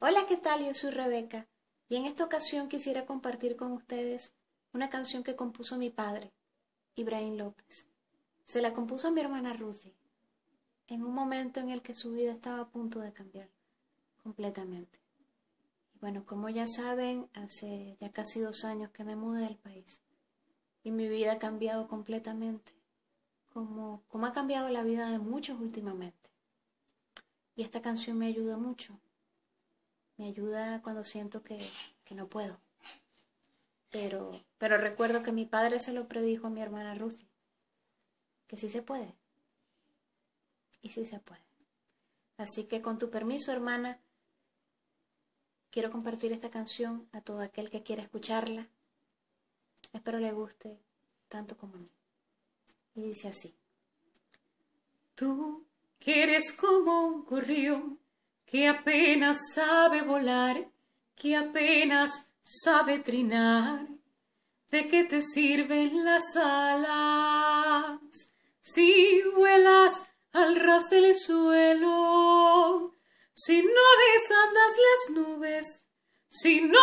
Hola, ¿qué tal? Yo soy Rebeca y en esta ocasión quisiera compartir con ustedes una canción que compuso mi padre, Ibrahim López. Se la compuso a mi hermana Ruthie en un momento en el que su vida estaba a punto de cambiar completamente. Y bueno, como ya saben, hace ya casi dos años que me mudé del país y mi vida ha cambiado completamente, como, como ha cambiado la vida de muchos últimamente. Y esta canción me ayuda mucho me ayuda cuando siento que, no puedo. Pero, pero recuerdo que mi padre se lo predijo a mi hermana Ruthie, que sí se puede. Y sí se puede. Así que con tu permiso, hermana, quiero compartir esta canción a todo aquel que quiera escucharla. Espero le guste tanto como a mí. Y dice así. Tú que eres como un río que apenas sabe volar, que apenas sabe trinar. ¿De qué te sirven las alas si vuelas al ras del suelo? Si no desandas las nubes, si no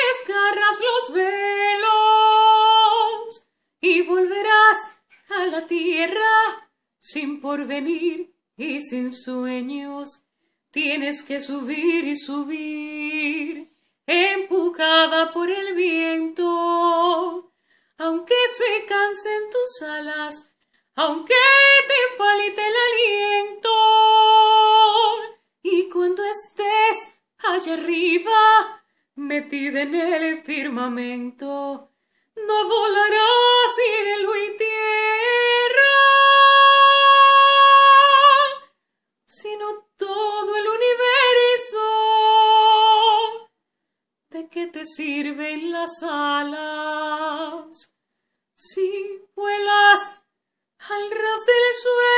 desgarras los velos, y volverás a la tierra sin porvenir y sin sueños Tienes que subir y subir, empujada por el viento. Aunque se cansen tus alas, aunque te falte el aliento. Y cuando estés allá arriba, metida en el firmamento, no volarás te sirven las alas. Si vuelas al ras del suelo,